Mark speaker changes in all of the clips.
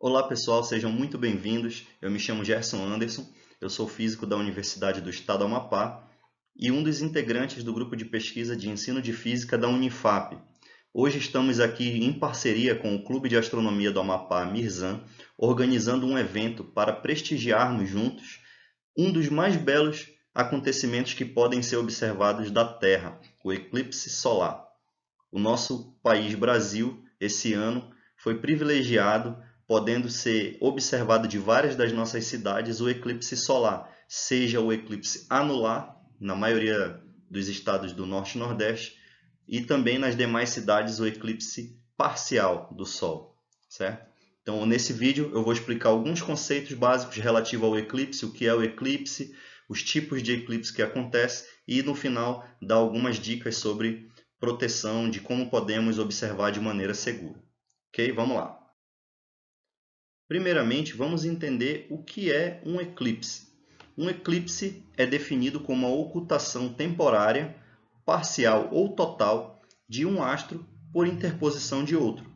Speaker 1: Olá pessoal, sejam muito bem-vindos. Eu me chamo Gerson Anderson, eu sou físico da Universidade do Estado do Amapá e um dos integrantes do grupo de pesquisa de ensino de física da Unifap. Hoje estamos aqui em parceria com o Clube de Astronomia do Amapá, Mirzan, organizando um evento para prestigiarmos juntos um dos mais belos acontecimentos que podem ser observados da Terra, o eclipse solar. O nosso país, Brasil, esse ano foi privilegiado podendo ser observado de várias das nossas cidades o eclipse solar, seja o eclipse anular, na maioria dos estados do Norte e Nordeste, e também nas demais cidades o eclipse parcial do Sol, certo? Então, nesse vídeo eu vou explicar alguns conceitos básicos relativos ao eclipse, o que é o eclipse, os tipos de eclipse que acontece e no final dar algumas dicas sobre proteção de como podemos observar de maneira segura. OK? Vamos lá. Primeiramente, vamos entender o que é um eclipse. Um eclipse é definido como a ocultação temporária, parcial ou total de um astro por interposição de outro.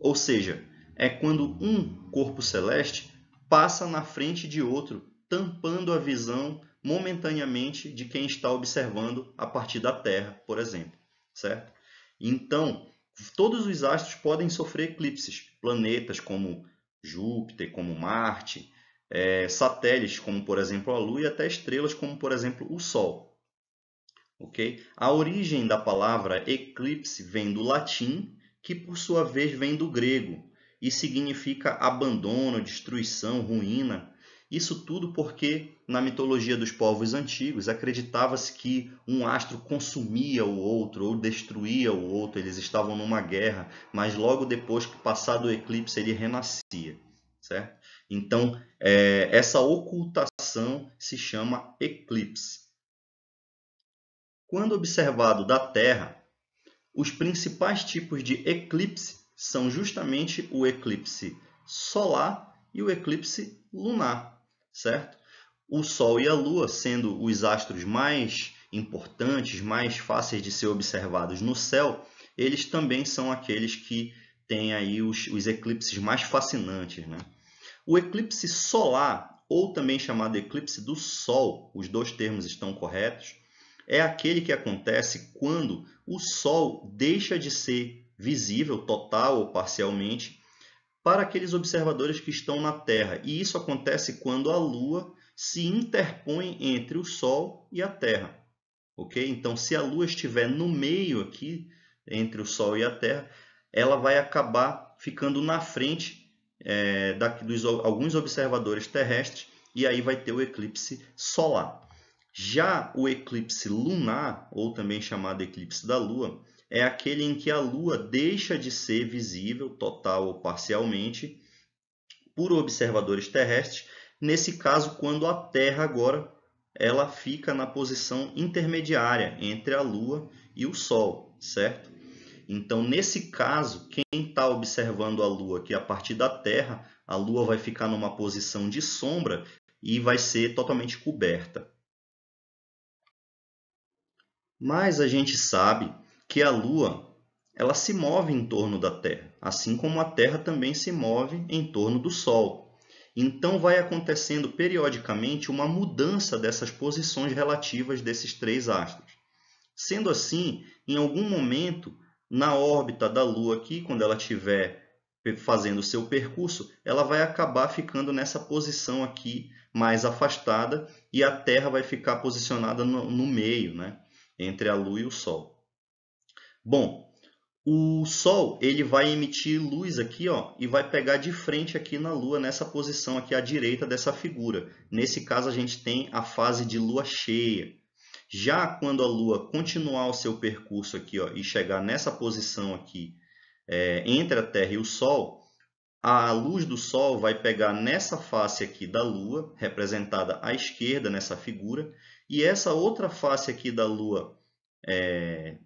Speaker 1: Ou seja, é quando um corpo celeste passa na frente de outro, tampando a visão momentaneamente de quem está observando a partir da Terra, por exemplo, certo? Então, todos os astros podem sofrer eclipses. Planetas como Júpiter, como Marte, é, satélites como, por exemplo, a Lua e até estrelas como, por exemplo, o Sol. Okay? A origem da palavra eclipse vem do latim, que por sua vez vem do grego e significa abandono, destruição, ruína, isso tudo porque, na mitologia dos povos antigos, acreditava-se que um astro consumia o outro ou destruía o outro, eles estavam numa guerra, mas logo depois que passado o eclipse ele renascia. Certo? Então, é, essa ocultação se chama eclipse. Quando observado da Terra, os principais tipos de eclipse são justamente o eclipse solar e o eclipse lunar certo? O Sol e a Lua, sendo os astros mais importantes, mais fáceis de ser observados no céu, eles também são aqueles que têm aí os, os eclipses mais fascinantes, né? O eclipse solar, ou também chamado eclipse do Sol, os dois termos estão corretos, é aquele que acontece quando o Sol deixa de ser visível total ou parcialmente para aqueles observadores que estão na Terra. E isso acontece quando a Lua se interpõe entre o Sol e a Terra. ok? Então, se a Lua estiver no meio aqui, entre o Sol e a Terra, ela vai acabar ficando na frente é, da, dos alguns observadores terrestres e aí vai ter o eclipse solar. Já o eclipse lunar, ou também chamado eclipse da Lua, é aquele em que a Lua deixa de ser visível, total ou parcialmente, por observadores terrestres, nesse caso quando a Terra agora ela fica na posição intermediária entre a Lua e o Sol, certo? Então, nesse caso, quem está observando a Lua que a partir da Terra, a Lua vai ficar numa posição de sombra e vai ser totalmente coberta. Mas a gente sabe que a Lua ela se move em torno da Terra, assim como a Terra também se move em torno do Sol. Então vai acontecendo periodicamente uma mudança dessas posições relativas desses três astros. Sendo assim, em algum momento, na órbita da Lua aqui, quando ela estiver fazendo o seu percurso, ela vai acabar ficando nessa posição aqui mais afastada e a Terra vai ficar posicionada no, no meio, né, entre a Lua e o Sol. Bom, o Sol ele vai emitir luz aqui ó, e vai pegar de frente aqui na Lua, nessa posição aqui à direita dessa figura. Nesse caso, a gente tem a fase de Lua cheia. Já quando a Lua continuar o seu percurso aqui ó, e chegar nessa posição aqui é, entre a Terra e o Sol, a luz do Sol vai pegar nessa face aqui da Lua, representada à esquerda nessa figura, e essa outra face aqui da Lua é,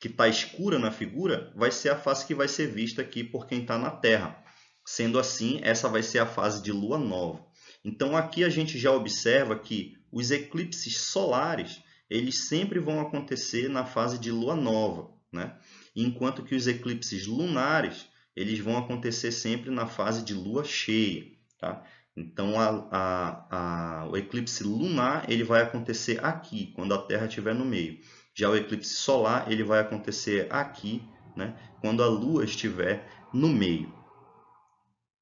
Speaker 1: que está escura na figura vai ser a fase que vai ser vista aqui por quem está na Terra. Sendo assim, essa vai ser a fase de lua nova. Então aqui a gente já observa que os eclipses solares eles sempre vão acontecer na fase de lua nova, né? enquanto que os eclipses lunares eles vão acontecer sempre na fase de lua cheia. Tá? Então a, a, a, o eclipse lunar ele vai acontecer aqui, quando a Terra estiver no meio. Já o eclipse solar ele vai acontecer aqui, né, quando a Lua estiver no meio.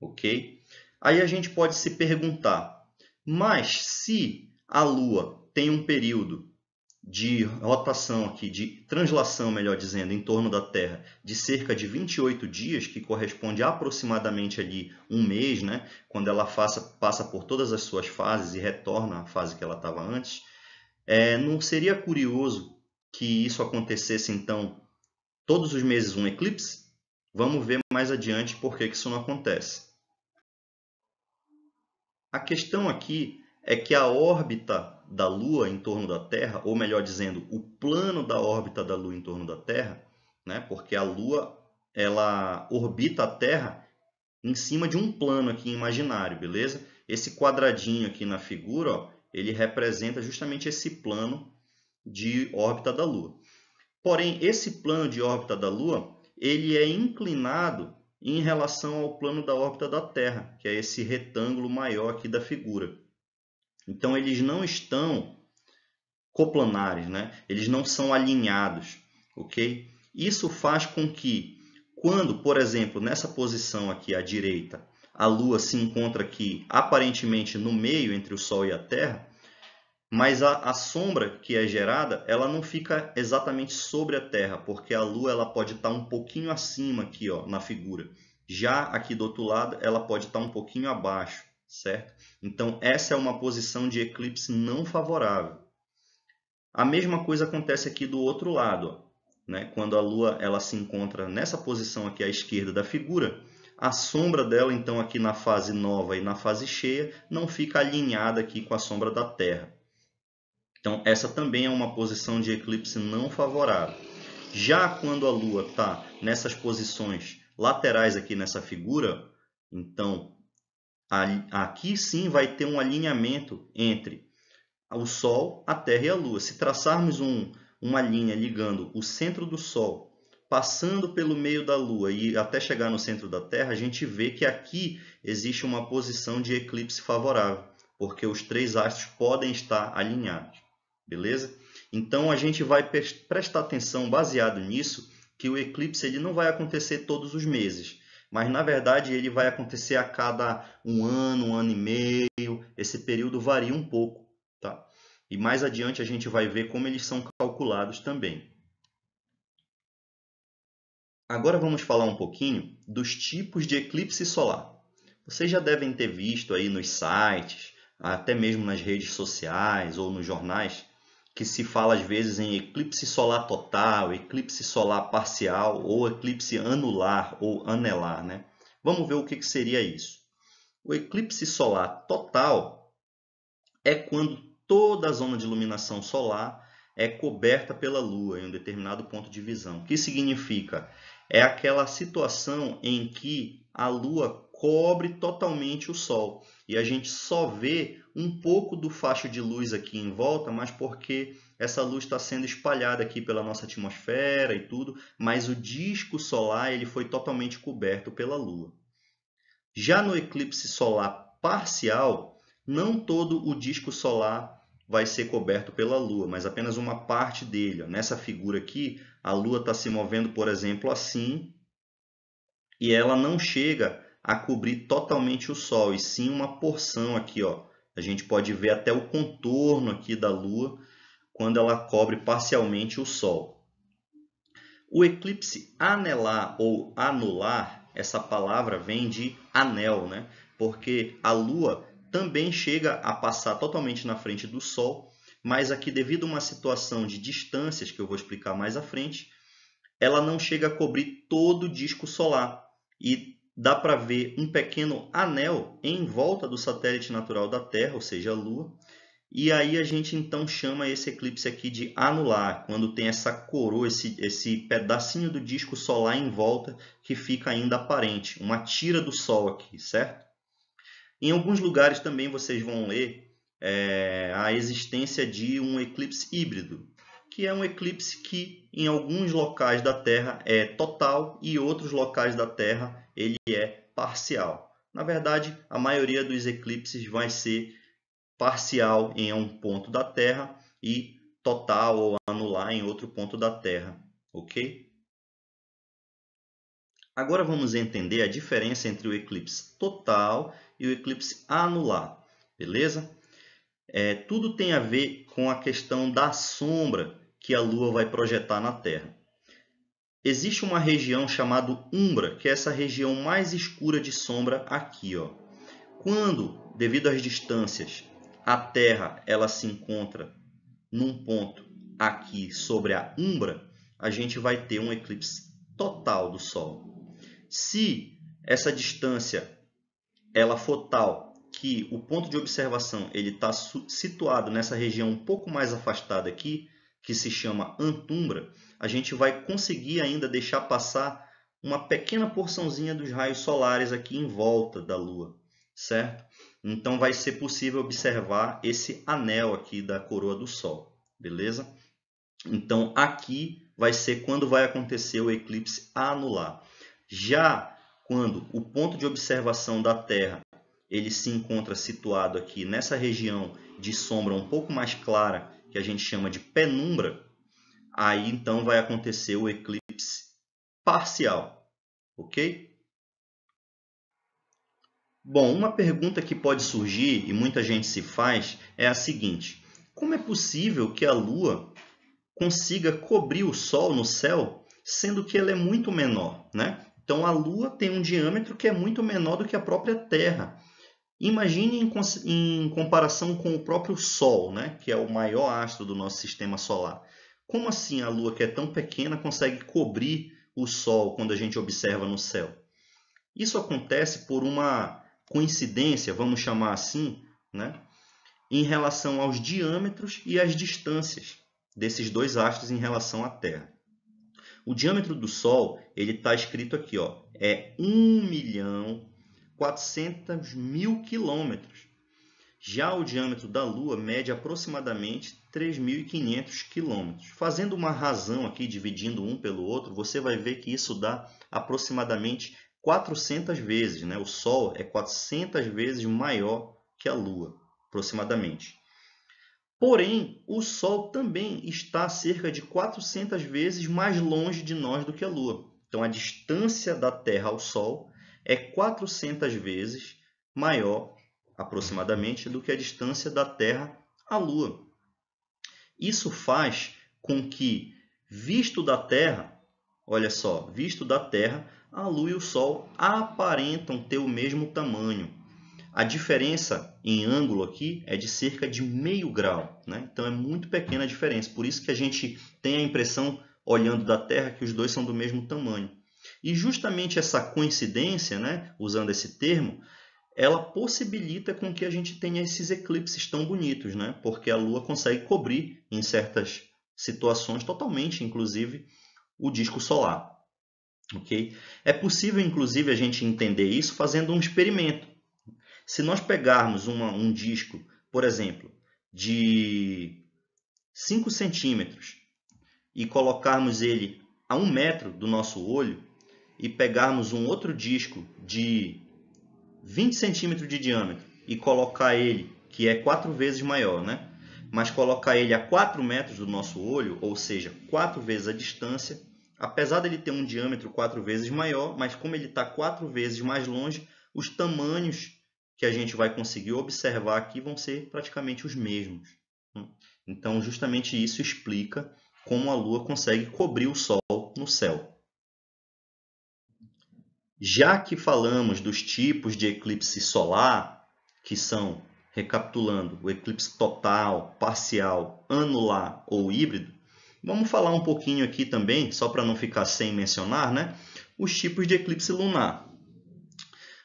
Speaker 1: Ok? Aí a gente pode se perguntar, mas se a Lua tem um período de rotação aqui, de translação, melhor dizendo, em torno da Terra, de cerca de 28 dias, que corresponde aproximadamente ali um mês, né? quando ela faça, passa por todas as suas fases e retorna à fase que ela estava antes, é, não seria curioso que isso acontecesse, então, todos os meses um eclipse? Vamos ver mais adiante por que isso não acontece. A questão aqui é que a órbita da Lua em torno da Terra, ou melhor dizendo, o plano da órbita da Lua em torno da Terra, né, porque a Lua ela orbita a Terra em cima de um plano aqui imaginário, beleza? Esse quadradinho aqui na figura, ó, ele representa justamente esse plano de órbita da Lua. Porém, esse plano de órbita da Lua, ele é inclinado em relação ao plano da órbita da Terra, que é esse retângulo maior aqui da figura. Então, eles não estão coplanares, né? eles não são alinhados. ok? Isso faz com que, quando, por exemplo, nessa posição aqui à direita, a Lua se encontra aqui aparentemente no meio entre o Sol e a Terra, mas a, a, sombra que é gerada, ela não fica exatamente sobre a Terra, porque a Lua ela pode estar tá um pouquinho acima aqui, ó, na figura. Já aqui do outro lado, ela pode estar tá um pouquinho abaixo, certo? Então essa é uma posição de eclipse não favorável. A mesma coisa acontece aqui do outro lado, ó, né? Quando a Lua ela se encontra nessa posição aqui à esquerda da figura, a sombra dela então aqui na fase nova e na fase cheia não fica alinhada aqui com a sombra da Terra. Então, essa também é uma posição de eclipse não favorável. Já quando a Lua está nessas posições laterais aqui nessa figura, então aqui sim vai ter um alinhamento entre o Sol, a Terra e a Lua. Se traçarmos um, uma linha ligando o centro do Sol, passando pelo meio da Lua e até chegar no centro da Terra, a gente vê que aqui existe uma posição de eclipse favorável, porque os três astros podem estar alinhados beleza? Então a gente vai prestar atenção baseado nisso que o eclipse ele não vai acontecer todos os meses, mas na verdade ele vai acontecer a cada um ano, um ano e meio. Esse período varia um pouco, tá? E mais adiante a gente vai ver como eles são calculados também. Agora vamos falar um pouquinho dos tipos de eclipse solar. Vocês já devem ter visto aí nos sites, até mesmo nas redes sociais ou nos jornais, que se fala às vezes em eclipse solar total, eclipse solar parcial ou eclipse anular ou anelar. Né? Vamos ver o que, que seria isso. O eclipse solar total é quando toda a zona de iluminação solar é coberta pela Lua em um determinado ponto de visão. O que significa? É aquela situação em que a Lua cobre totalmente o Sol. E a gente só vê um pouco do facho de luz aqui em volta, mas porque essa luz está sendo espalhada aqui pela nossa atmosfera e tudo, mas o disco solar ele foi totalmente coberto pela Lua. Já no eclipse solar parcial, não todo o disco solar vai ser coberto pela Lua, mas apenas uma parte dele. Nessa figura aqui, a Lua está se movendo, por exemplo, assim, e ela não chega a cobrir totalmente o Sol, e sim uma porção aqui. Ó. A gente pode ver até o contorno aqui da Lua quando ela cobre parcialmente o Sol. O eclipse anelar ou anular, essa palavra vem de anel, né? porque a Lua também chega a passar totalmente na frente do Sol, mas aqui, devido a uma situação de distâncias, que eu vou explicar mais à frente, ela não chega a cobrir todo o disco solar. E dá para ver um pequeno anel em volta do satélite natural da Terra, ou seja, a Lua. E aí a gente então chama esse eclipse aqui de anular, quando tem essa coroa, esse, esse pedacinho do disco solar em volta que fica ainda aparente, uma tira do Sol aqui, certo? Em alguns lugares também vocês vão ler é, a existência de um eclipse híbrido, que é um eclipse que em alguns locais da Terra é total e outros locais da Terra ele é parcial. Na verdade, a maioria dos eclipses vai ser parcial em um ponto da Terra e total ou anular em outro ponto da Terra, ok? Agora vamos entender a diferença entre o eclipse total e o eclipse anular, beleza? É, tudo tem a ver com a questão da sombra que a Lua vai projetar na Terra existe uma região chamada umbra, que é essa região mais escura de sombra aqui. Ó. Quando, devido às distâncias, a Terra ela se encontra num ponto aqui sobre a umbra, a gente vai ter um eclipse total do Sol. Se essa distância ela for tal que o ponto de observação ele está situado nessa região um pouco mais afastada aqui, que se chama antumbra, a gente vai conseguir ainda deixar passar uma pequena porçãozinha dos raios solares aqui em volta da Lua, certo? Então vai ser possível observar esse anel aqui da coroa do Sol, beleza? Então aqui vai ser quando vai acontecer o eclipse anular. Já quando o ponto de observação da Terra ele se encontra situado aqui nessa região de sombra um pouco mais clara que a gente chama de penumbra, aí então vai acontecer o eclipse parcial, ok? Bom, uma pergunta que pode surgir e muita gente se faz é a seguinte: como é possível que a Lua consiga cobrir o Sol no céu, sendo que ela é muito menor, né? Então a Lua tem um diâmetro que é muito menor do que a própria Terra. Imagine em, em comparação com o próprio Sol, né, que é o maior astro do nosso sistema solar. Como assim a Lua, que é tão pequena, consegue cobrir o Sol quando a gente observa no céu? Isso acontece por uma coincidência, vamos chamar assim, né, em relação aos diâmetros e às distâncias desses dois astros em relação à Terra. O diâmetro do Sol ele está escrito aqui, ó, é 1 milhão 400 mil quilômetros. Já o diâmetro da Lua mede aproximadamente 3.500 quilômetros. Fazendo uma razão aqui, dividindo um pelo outro, você vai ver que isso dá aproximadamente 400 vezes. Né? O Sol é 400 vezes maior que a Lua, aproximadamente. Porém, o Sol também está cerca de 400 vezes mais longe de nós do que a Lua. Então, a distância da Terra ao Sol é 400 vezes maior, aproximadamente, do que a distância da Terra à Lua. Isso faz com que, visto da Terra, olha só, visto da Terra, a Lua e o Sol aparentam ter o mesmo tamanho. A diferença em ângulo aqui é de cerca de meio grau, né? então é muito pequena a diferença. Por isso que a gente tem a impressão, olhando da Terra, que os dois são do mesmo tamanho. E justamente essa coincidência, né, usando esse termo, ela possibilita com que a gente tenha esses eclipses tão bonitos, né? Porque a Lua consegue cobrir em certas situações totalmente, inclusive, o disco solar. Ok? É possível, inclusive, a gente entender isso fazendo um experimento. Se nós pegarmos uma, um disco, por exemplo, de 5 centímetros e colocarmos ele a um metro do nosso olho, e pegarmos um outro disco de 20 centímetros de diâmetro e colocar ele, que é quatro vezes maior, né? mas colocar ele a 4 metros do nosso olho, ou seja, 4 vezes a distância, apesar dele ter um diâmetro 4 vezes maior, mas como ele está 4 vezes mais longe, os tamanhos que a gente vai conseguir observar aqui vão ser praticamente os mesmos. Então, justamente isso explica como a Lua consegue cobrir o Sol no céu. Já que falamos dos tipos de eclipse solar, que são, recapitulando, o eclipse total, parcial, anular ou híbrido, vamos falar um pouquinho aqui também, só para não ficar sem mencionar, né? os tipos de eclipse lunar.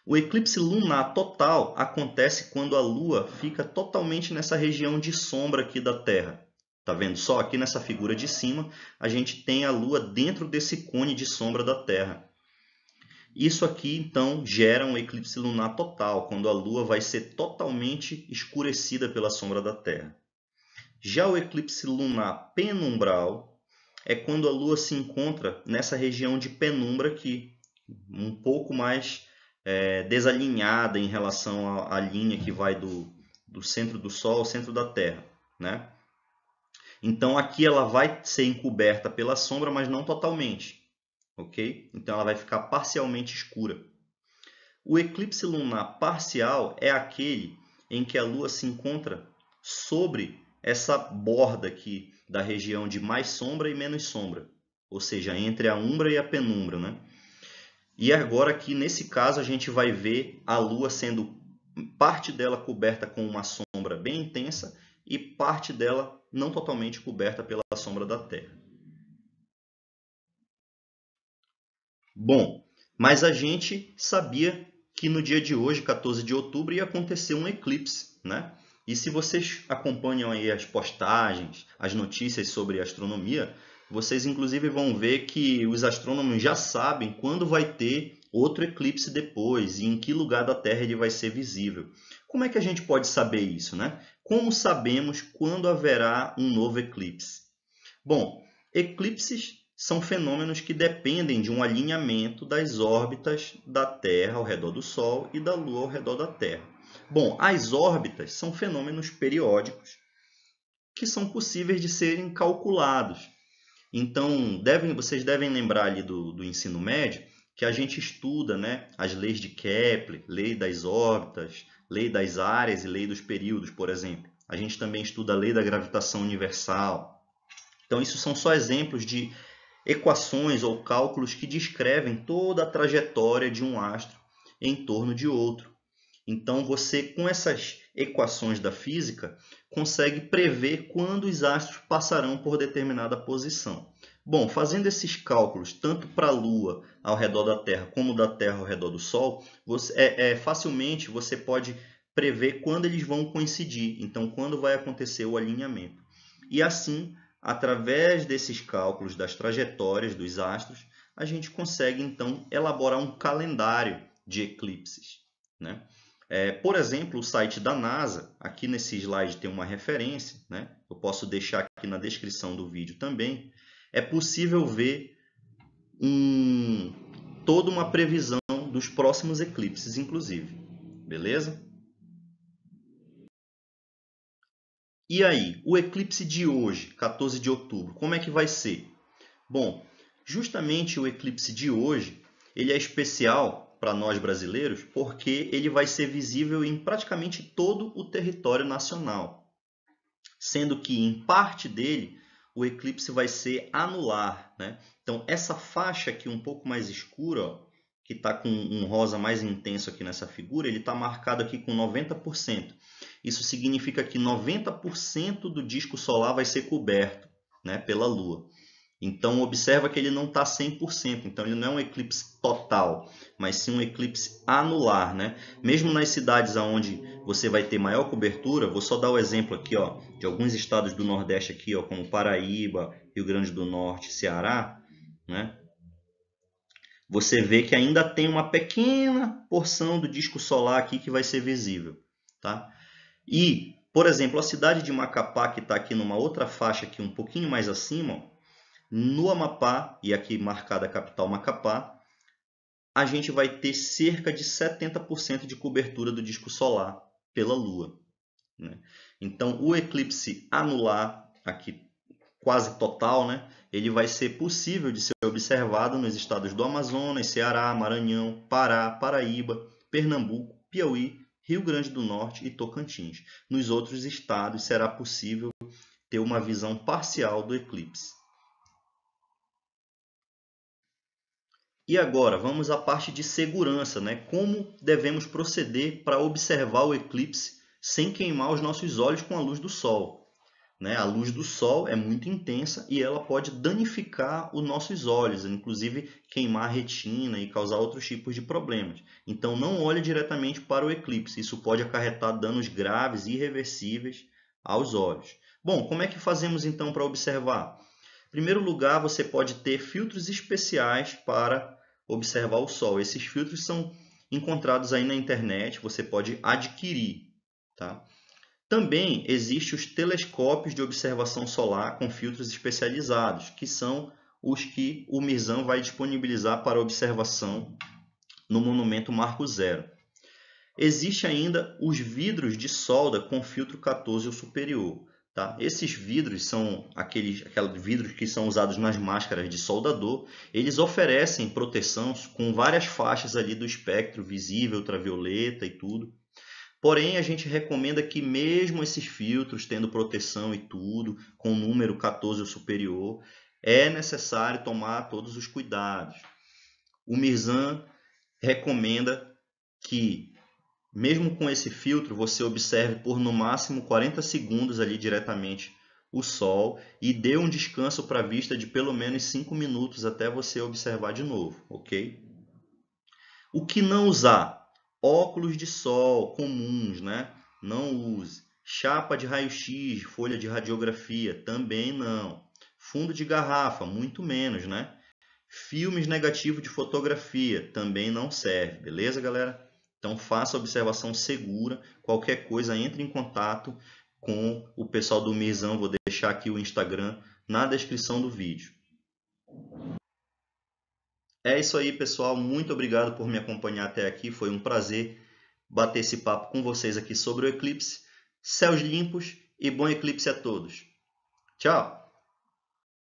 Speaker 1: O eclipse lunar total acontece quando a Lua fica totalmente nessa região de sombra aqui da Terra. Tá vendo só? Aqui nessa figura de cima, a gente tem a Lua dentro desse cone de sombra da Terra. Isso aqui, então, gera um eclipse lunar total, quando a Lua vai ser totalmente escurecida pela sombra da Terra. Já o eclipse lunar penumbral é quando a Lua se encontra nessa região de penumbra aqui, um pouco mais é, desalinhada em relação à, à linha que vai do, do centro do Sol ao centro da Terra. Né? Então aqui ela vai ser encoberta pela sombra, mas não totalmente ok? Então ela vai ficar parcialmente escura. O eclipse lunar parcial é aquele em que a Lua se encontra sobre essa borda aqui da região de mais sombra e menos sombra, ou seja, entre a umbra e a penumbra, né? E agora aqui nesse caso a gente vai ver a Lua sendo parte dela coberta com uma sombra bem intensa e parte dela não totalmente coberta pela sombra da Terra. Bom, mas a gente sabia que no dia de hoje, 14 de outubro, ia acontecer um eclipse, né? E se vocês acompanham aí as postagens, as notícias sobre astronomia, vocês inclusive vão ver que os astrônomos já sabem quando vai ter outro eclipse depois e em que lugar da Terra ele vai ser visível. Como é que a gente pode saber isso, né? Como sabemos quando haverá um novo eclipse? Bom, eclipses são fenômenos que dependem de um alinhamento das órbitas da Terra ao redor do Sol e da Lua ao redor da Terra. Bom, as órbitas são fenômenos periódicos que são possíveis de serem calculados. Então, devem, vocês devem lembrar ali do, do ensino médio que a gente estuda né, as leis de Kepler, lei das órbitas, lei das áreas e lei dos períodos, por exemplo. A gente também estuda a lei da gravitação universal. Então, isso são só exemplos de equações ou cálculos que descrevem toda a trajetória de um astro em torno de outro. Então, você, com essas equações da física, consegue prever quando os astros passarão por determinada posição. Bom, fazendo esses cálculos tanto para a Lua ao redor da Terra como da Terra ao redor do Sol, você, é, é, facilmente você pode prever quando eles vão coincidir, então quando vai acontecer o alinhamento. E assim Através desses cálculos das trajetórias dos astros, a gente consegue então elaborar um calendário de eclipses. Né? É, por exemplo, o site da NASA, aqui nesse slide tem uma referência, né? eu posso deixar aqui na descrição do vídeo também. É possível ver um, toda uma previsão dos próximos eclipses, inclusive. Beleza? E aí, o eclipse de hoje, 14 de outubro, como é que vai ser? Bom, justamente o eclipse de hoje, ele é especial para nós brasileiros porque ele vai ser visível em praticamente todo o território nacional, sendo que em parte dele o eclipse vai ser anular, né? Então essa faixa aqui um pouco mais escura, ó, que está com um rosa mais intenso aqui nessa figura, ele está marcado aqui com 90%. Isso significa que 90% do disco solar vai ser coberto né, pela Lua. Então, observa que ele não está 100%, então ele não é um eclipse total, mas sim um eclipse anular. Né? Mesmo nas cidades onde você vai ter maior cobertura, vou só dar o exemplo aqui ó, de alguns estados do Nordeste, aqui, ó, como Paraíba, Rio Grande do Norte, Ceará, né? você vê que ainda tem uma pequena porção do disco solar aqui que vai ser visível. Tá? E, por exemplo, a cidade de Macapá, que está aqui numa outra faixa aqui um pouquinho mais acima, ó, no Amapá, e aqui marcada a capital Macapá, a gente vai ter cerca de 70% de cobertura do disco solar pela Lua. Né? Então, o eclipse anular, aqui quase total, né? ele vai ser possível de ser observado nos estados do Amazonas, Ceará, Maranhão, Pará, Paraíba, Pernambuco, Piauí, Rio Grande do Norte e Tocantins. Nos outros estados será possível ter uma visão parcial do eclipse. E agora, vamos à parte de segurança, né? Como devemos proceder para observar o eclipse sem queimar os nossos olhos com a luz do sol? Né? A luz do sol é muito intensa e ela pode danificar os nossos olhos, inclusive queimar a retina e causar outros tipos de problemas. Então, não olhe diretamente para o eclipse, isso pode acarretar danos graves e irreversíveis aos olhos. Bom, como é que fazemos então para observar? Em primeiro lugar, você pode ter filtros especiais para observar o sol. Esses filtros são encontrados aí na internet, você pode adquirir. Tá? Também existem os telescópios de observação solar com filtros especializados, que são os que o Mirzan vai disponibilizar para observação no Monumento Marco Zero. Existe ainda os vidros de solda com filtro 14 ou superior. Tá? Esses vidros são aqueles, aqueles vidros que são usados nas máscaras de soldador. Eles oferecem proteção com várias faixas ali do espectro visível, ultravioleta e tudo. Porém, a gente recomenda que mesmo esses filtros, tendo proteção e tudo, com número 14 ou superior, é necessário tomar todos os cuidados. O Mirzan recomenda que, mesmo com esse filtro, você observe por no máximo 40 segundos ali diretamente o sol e dê um descanso para a vista de pelo menos 5 minutos até você observar de novo, ok? O que não usar? Óculos de sol comuns, né? Não use. Chapa de raio-x, folha de radiografia, também não. Fundo de garrafa, muito menos, né? Filmes negativos de fotografia, também não serve, beleza, galera? Então faça observação segura, qualquer coisa entre em contato com o pessoal do Mirzão, vou deixar aqui o Instagram na descrição do vídeo. É isso aí, pessoal. Muito obrigado por me acompanhar até aqui. Foi um prazer bater esse papo com vocês aqui sobre o eclipse. Céus limpos e bom eclipse a todos. Tchau!